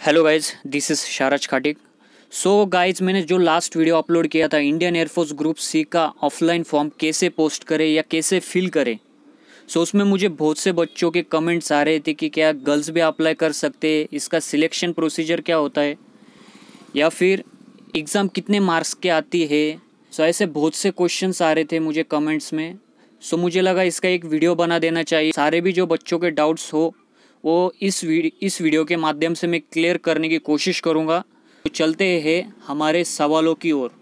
Hello guys this is Sharaj Khatik so guys मैंने जो last video upload किया था इंडियन एयरफोर्स ग्रुप सी का ऑफलाइन फॉर्म कैसे पोस्ट करें या कैसे फिल करें सो so, उसमें मुझे बहुत से बच्चों के कमेंट्स आ रहे थे कि क्या गर्ल्स भी अप्लाई कर सकते हैं इसका सिलेक्शन प्रोसीजर क्या होता है या फिर एग्ज़ाम कितने मार्क्स के आती है सो so, ऐसे बहुत से क्वेश्चंस आ रहे थे मुझे कमेंट्स में सो so, मुझे लगा इसका एक वीडियो बना देना चाहिए सारे भी जो बच्चों के डाउट्स हो वो इस वीडियो इस वीडियो के माध्यम से मैं क्लियर करने की कोशिश करूँगा तो चलते हैं हमारे सवालों की ओर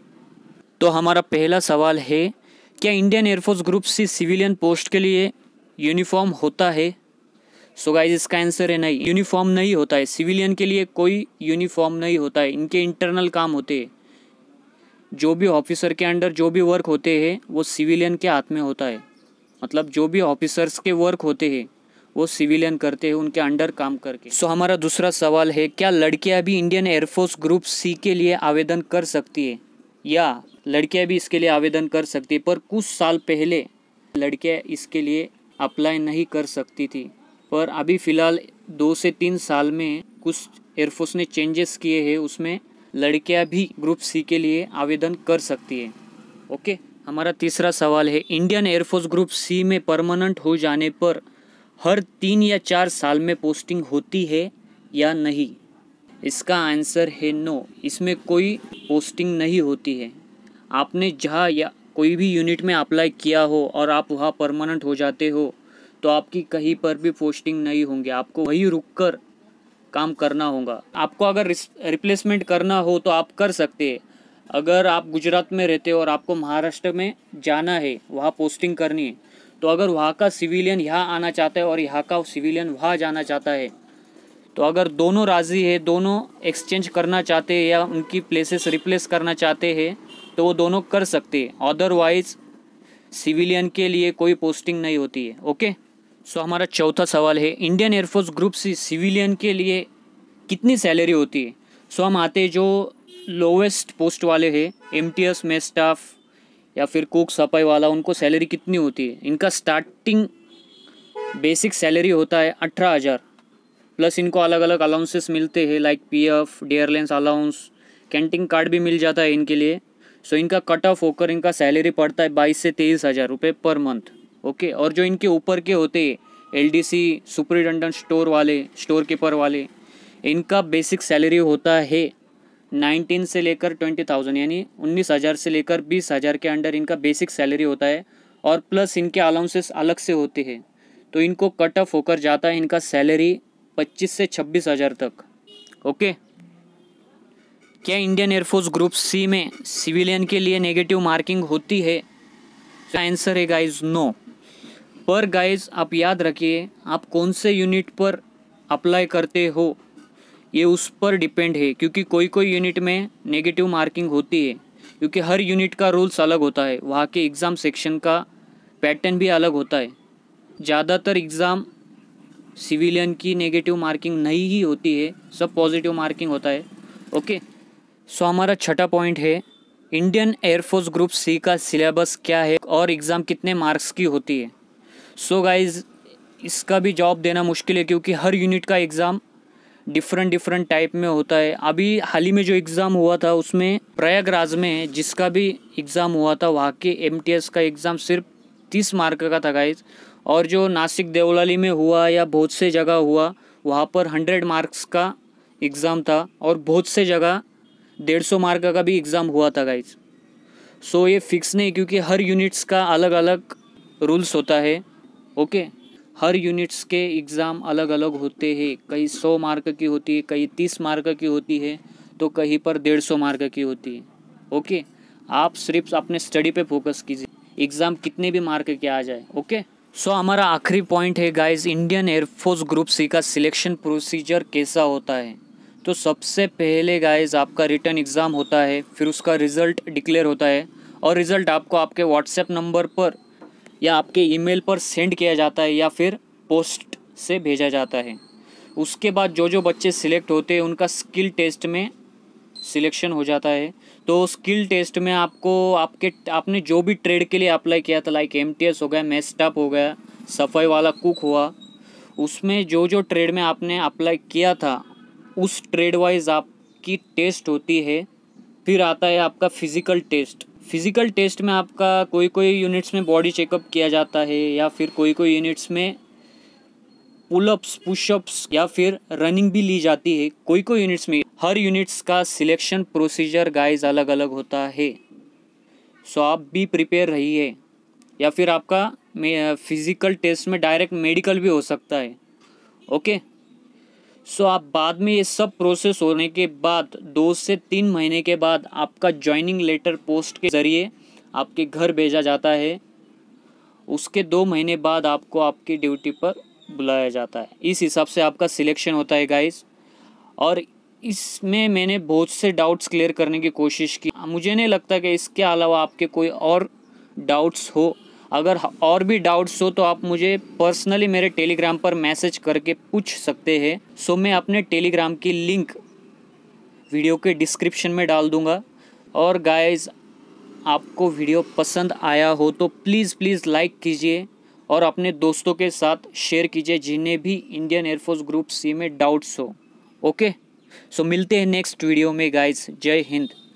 तो हमारा पहला सवाल है क्या इंडियन एयरफोर्स ग्रुप से सिविलियन पोस्ट के लिए यूनिफॉर्म होता है सो गाइज इसका आंसर है नहीं यूनिफॉर्म नहीं होता है सिविलियन के लिए कोई यूनिफॉर्म नहीं होता है इनके इंटरनल काम होते हैं जो भी ऑफिसर के अंडर जो भी वर्क होते हैं वो सिविलियन के हाथ में होता है मतलब जो भी ऑफिसर्स के वर्क होते हैं वो सिविलियन करते हैं उनके अंडर काम करके सो हमारा दूसरा सवाल है क्या लड़कियाँ भी इंडियन एयरफोर्स ग्रुप सी के लिए आवेदन कर सकती है या लड़कियाँ भी इसके लिए आवेदन कर सकती है पर कुछ साल पहले लड़कियाँ इसके लिए अप्लाई नहीं कर सकती थी पर अभी फ़िलहाल दो से तीन साल में कुछ एयरफोर्स ने चेंजेस किए हैं उसमें लड़कियाँ भी ग्रुप सी के लिए आवेदन कर सकती है ओके हमारा तीसरा सवाल है इंडियन एयरफोर्स ग्रुप सी में परमानेंट हो जाने पर हर तीन या चार साल में पोस्टिंग होती है या नहीं इसका आंसर है नो इसमें कोई पोस्टिंग नहीं होती है आपने जहाँ या कोई भी यूनिट में अप्लाई किया हो और आप वहाँ परमानेंट हो जाते हो तो आपकी कहीं पर भी पोस्टिंग नहीं होंगी आपको वहीं रुक कर काम करना होगा आपको अगर रिप्लेसमेंट करना हो तो आप कर सकते हैं अगर आप गुजरात में रहते हो और आपको महाराष्ट्र में जाना है वहाँ पोस्टिंग करनी है तो अगर वहाँ का सिविलियन यहाँ आना चाहता है और यहाँ का सिविलियन वहाँ जाना चाहता है तो अगर दोनों राज़ी है दोनों एक्सचेंज करना चाहते हैं या उनकी प्लेसेस रिप्लेस करना चाहते हैं तो वो दोनों कर सकते हैं अदरवाइज सिविलियन के लिए कोई पोस्टिंग नहीं होती है ओके सो so, हमारा चौथा सवाल है इंडियन एयरफोर्स ग्रुप से सिविलियन के लिए कितनी सैलरी होती है सो so, हम आते जो लोवेस्ट पोस्ट वाले हैं एम टी एस में स्टाफ या फिर कुक सफाई वाला उनको सैलरी कितनी होती है इनका स्टार्टिंग बेसिक सैलरी होता है अठारह हज़ार प्लस इनको अलग अलग अलाउंसेस मिलते हैं like P F D allowance canteen card भी मिल जाता है इनके लिए सो इनका कट ऑफ होकर इनका सैलरी पड़ता है बाईस से तेईस हज़ार रुपये पर मंथ ओके और जो इनके ऊपर के होते हैं L D C superintendent store वाले स्टोर कीपर वाले इनका बेसिक सैलरी होता है नाइनटीन से लेकर ट्वेंटी थाउजेंड यानी उन्नीस हज़ार से लेकर बीस हज़ार के अंडर इनका बेसिक सैलरी होता है और प्लस इनके अलाउंसेस अलग से होते हैं तो इनको कट ऑफ होकर जाता है इनका सैलरी पच्चीस से छब्बीस हज़ार तक ओके क्या इंडियन एयरफोर्स ग्रुप सी में सिविलियन के लिए नेगेटिव मार्किंग होती है तो आंसर है गाइज नो पर गाइज आप याद रखिए आप कौन से यूनिट पर अप्लाई करते हो ये उस पर डिपेंड है क्योंकि कोई कोई यूनिट में नेगेटिव मार्किंग होती है क्योंकि हर यूनिट का रूल्स अलग होता है वहाँ के एग्ज़ाम सेक्शन का पैटर्न भी अलग होता है ज़्यादातर एग्ज़ाम सिविलियन की नेगेटिव मार्किंग नहीं ही होती है सब पॉजिटिव मार्किंग होता है ओके सो हमारा छठा पॉइंट है इंडियन एयरफोर्स ग्रुप सी का सिलेबस क्या है और एग्ज़ाम कितने मार्क्स की होती है सो so गाइज इसका भी जॉब देना मुश्किल है क्योंकि हर यूनिट का एग्ज़ाम डिफरेंट डिफरेंट टाइप में होता है अभी हाल ही में जो एग्ज़ाम हुआ था उसमें प्रयागराज में जिसका भी एग्ज़ाम हुआ था वहाँ के एम का एग्ज़ाम सिर्फ तीस मार्क का था गाइज और जो नासिक देवलाली में हुआ या बहुत से जगह हुआ वहाँ पर हंड्रेड मार्क्स का एग्ज़ाम था और बहुत से जगह डेढ़ सौ मार्क का भी एग्ज़ाम हुआ था गाइज सो ये फिक्स नहीं क्योंकि हर यूनिट्स का अलग अलग रूल्स होता है ओके okay? हर यूनिट्स के एग्ज़ाम अलग अलग होते हैं कहीं सौ मार्क की होती है कहीं तीस मार्क की होती है तो कहीं पर डेढ़ सौ मार्क की होती है ओके आप सिर्फ अपने स्टडी पे फोकस कीजिए एग्ज़ाम कितने भी मार्क के आ जाए ओके सो हमारा आखिरी पॉइंट है guys Indian Air Force group C का सिलेक्शन प्रोसीजर कैसा होता है तो सबसे पहले गाइस आपका रिटर्न एग्ज़ाम होता है फिर उसका रिज़ल्ट डिक्लेयर होता है और रिज़ल्ट आपको आपके व्हाट्सएप नंबर पर या आपके ईमेल पर सेंड किया जाता है या फिर पोस्ट से भेजा जाता है उसके बाद जो जो बच्चे सिलेक्ट होते हैं उनका स्किल टेस्ट में सिलेक्शन हो जाता है तो स्किल टेस्ट में आपको आपके आपने जो भी ट्रेड के लिए अप्लाई किया था लाइक एम हो गया मेस्टअप हो गया सफाई वाला कुक हुआ उसमें जो जो ट्रेड में आपने अप्लाई किया था उस ट्रेड वाइज आपकी टेस्ट होती है फिर आता है आपका फिज़िकल टेस्ट फिज़िकल टेस्ट में आपका कोई कोई यूनिट्स में बॉडी चेकअप किया जाता है या फिर कोई कोई यूनिट्स में पुलअप्स पुशअप्स या फिर रनिंग भी ली जाती है कोई कोई यूनिट्स में हर यूनिट्स का सिलेक्शन प्रोसीजर गाइज अलग अलग होता है सो आप भी प्रिपेयर रहिए या फिर आपका फिज़िकल टेस्ट में डायरेक्ट मेडिकल भी हो सकता है ओके सो आप बाद में ये सब प्रोसेस होने के बाद दो से तीन महीने के बाद आपका ज्वाइनिंग लेटर पोस्ट के ज़रिए आपके घर भेजा जाता है उसके दो महीने बाद आपको आपकी ड्यूटी पर बुलाया जाता है इस हिसाब से आपका सिलेक्शन होता है गाइस और इसमें मैंने बहुत से डाउट्स क्लियर करने की कोशिश की मुझे नहीं लगता कि इसके अलावा आपके कोई और डाउट्स हो अगर और भी डाउट्स हो तो आप मुझे पर्सनली मेरे टेलीग्राम पर मैसेज करके पूछ सकते हैं सो मैं अपने टेलीग्राम की लिंक वीडियो के डिस्क्रिप्शन में डाल दूँगा और गाइज आपको वीडियो पसंद आया हो तो प्लीज़ प्लीज़ लाइक कीजिए और अपने दोस्तों के साथ शेयर कीजिए जिन्हें भी इंडियन एयरफोर्स ग्रुप सी में डाउट्स हो ओके सो मिलते हैं नेक्स्ट वीडियो में गाइज जय हिंद